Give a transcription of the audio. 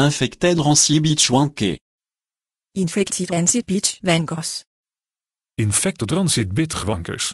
Infected Rancy Beach Wanke. Infected Rancy Beach Wankers. Infected Rancid Beach Wankers.